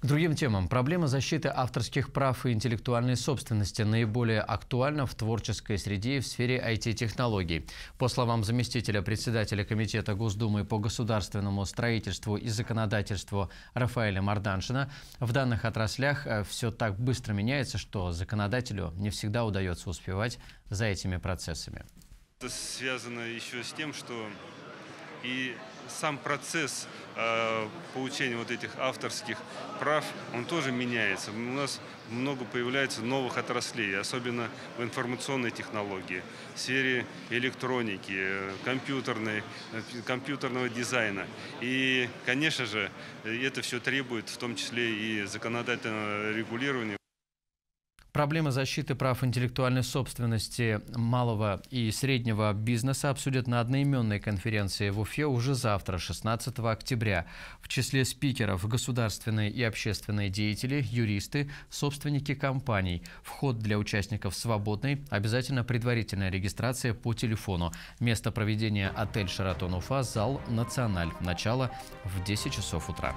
К другим темам. Проблема защиты авторских прав и интеллектуальной собственности наиболее актуальна в творческой среде и в сфере IT-технологий. По словам заместителя председателя Комитета Госдумы по государственному строительству и законодательству Рафаэля Марданшина, в данных отраслях э, все так быстро меняется, что законодателю не всегда удается успевать за этими процессами. Это связано еще с тем, что и сам процесс э, получения вот этих авторских прав, он тоже меняется. У нас много появляется новых отраслей, особенно в информационной технологии, в сфере электроники, э, компьютерной, э, компьютерного дизайна. И, конечно же, э, это все требует в том числе и законодательного регулирования. Проблемы защиты прав интеллектуальной собственности малого и среднего бизнеса обсудят на одноименной конференции в Уфе уже завтра, 16 октября. В числе спикеров государственные и общественные деятели, юристы, собственники компаний. Вход для участников свободный, обязательно предварительная регистрация по телефону. Место проведения отель «Шаратон Уфа», зал «Националь». Начало в 10 часов утра.